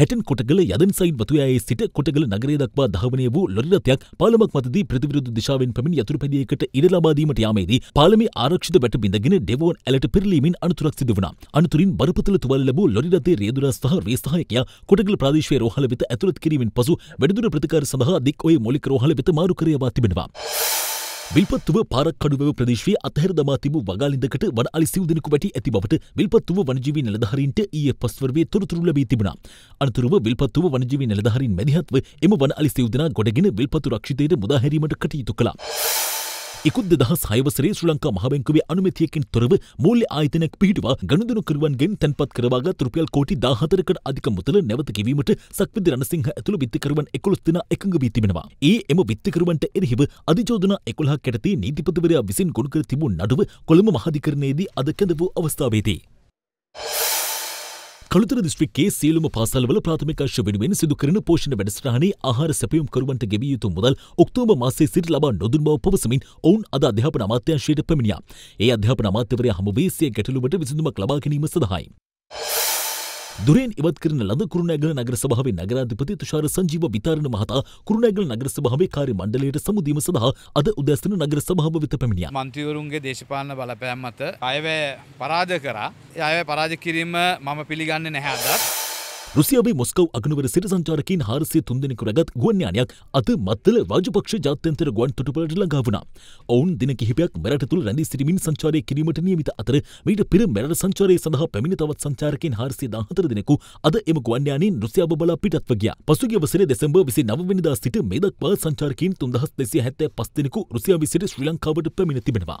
හැටන් කොටගල යදන් සයින් වතුයායේ සිට කොටගල නගරය දක්වා දහවනය වූ ලොරිරතයක් පාලමක් මතදී ප්‍රතිවිරුද්ධ දිශාවෙන් පැමිණි යතුරු පැදියකට ඉඩ ලබාදීමට යාමේදී පාලමේ ආරක්ෂිත වැට බිඳගෙන ඩෙවෝන් ඇලට පෙරලීමෙන් අනතුරක් සිදු වුණා. අනතුරින් බරපතල තුවාල ලැබූ ලොරිරතේ රියදුරා සහ රේසහායකයා කොටගල ප්‍රාදේශීය රෝහල වෙත ඇතුළත් කිරීමෙන් පසු වැඩිදුර ප්‍රතිකාර සඳහා දික් ඔය මූලික රෝහල වෙත මාරු කර යවා තිබෙනවා. විල්පත්තුව පාරක්කඩුවව ප්‍රදේශයේ අතහැර දමා තිබූ වගාලින්දකට වඩ අලි සිව් දෙනෙකු වැටී ඇති බවට විල්පත්තුව වනජීවී නිලධාරීන්ට ඊයේ පස්වර්වේ තොරතුරු ලැබී තිබුණා. අනතුරුව විල්පත්තුව වනජීවී නිලධාරීන් මැදිහත්ව එම වන අලි සිව් දෙනා ගොඩගෙන විල්පත්තු රක්ෂිතයට මුදා හැරීමට කටයුතු කළා. ඉකුද දහස් හයවසරේ ශ්‍ර ලංකා මහබැංකුවේ අනුමතියකින් තොරව මූල්‍ය ආයතනයක් පිහිටුවා ගණුදනු කරුවන්ගෙන් තැන්පත් කරවාගත් රුපියල් කෝටි දාහතරකට අධික මුදල නැවත ගෙවීමට සක්විති රණසිංහ ඇතුළු විත්තිකරුවන් එකොළොස් දෙනා එකඟ වී තිබෙනවා. ඒ එම විත්තිකරුවන්ට එරෙහිව අධිචෝදනා එකොළහක් යටතේ නීතිපතිවරයා විසින් ගොනු කර තිබූ නඩුව කොළඹ මහාධිකරණයේදී අද කැඳ වූ අවස්ථාවේදී කළුතර දිස්ත්‍රික්කයේ සියලුම පාසල්වල ප්‍රාථමික අංශ වෙනුවෙන් සිදු කරන පෝෂණ වැඩසටහනේ ආහාර සැපයුම් කරුවන්ට ගෙවිය යුතු මුදල් ඔක්තෝබර් මාසයේ සිට ලබා නොදුන් බව පවසමින් ඔවුන් අද අධ්‍යාපන අමාත්‍යාංශයට පැමිණියා. ඒ අධ්‍යාපන අමාත්‍යවරයා හමුවේ සිය ගැටලුවට විසඳුමක් ලබා ගැනීම සඳහායි. දුරෙන් ඉවත් කරන ලද කුරුණෑගල නගර සභාවේ නගරාධිපති තුෂාර සංජීව විතාරණ මහතා කුරුණෑගල නගර සභාවේ කාර්ය මණ්ඩලයට සමුදීම සඳහා අද උදැසන නගර සභාව වෙත පැමිණියා. මන්ත්‍රීවරුන්ගේ දේශපාලන බලපෑම් මත අයවැය පරාජය කරා. අයවැය පරාජය කිරීම මම පිළිගන්නේ නැහැ අදත්. රුසියාවේ මොස්කව් අගනුවර සිට සංචාරකින් හාරසිය තුන්දෙනෙකු රැගත් ගුවන්යානයක් අද මත්තල රාජපක්ෂ ජාත්‍යන්තර ගුවන් තොටුපළට ළඟා වුණා. ඔවුන් දින කිහිපයක් මෙරට තුළ රැඳී සිටිමින් සංචාරය කිරීමට නියමිත අතර මීට පෙර මෙරට සංචාරය සඳහා පැමිණ තවත් සංචාරකින් හාරසිය දාහතර දෙනෙකු අද එම ගුවන්යානයෙන් රුසියාව බලා පිටත්ව ගියා. පසුගිය වසරේ දෙසැම්බර් විසි නවවැනිදා සිට මේ දක්වා සංචාරකින් තුන්දහස් දෙසිය හැත්තෑ පස් දෙනෙකු රුසියාවේ සිට ශ්‍රී ලංකාවට පැමිණ තිබෙනවා.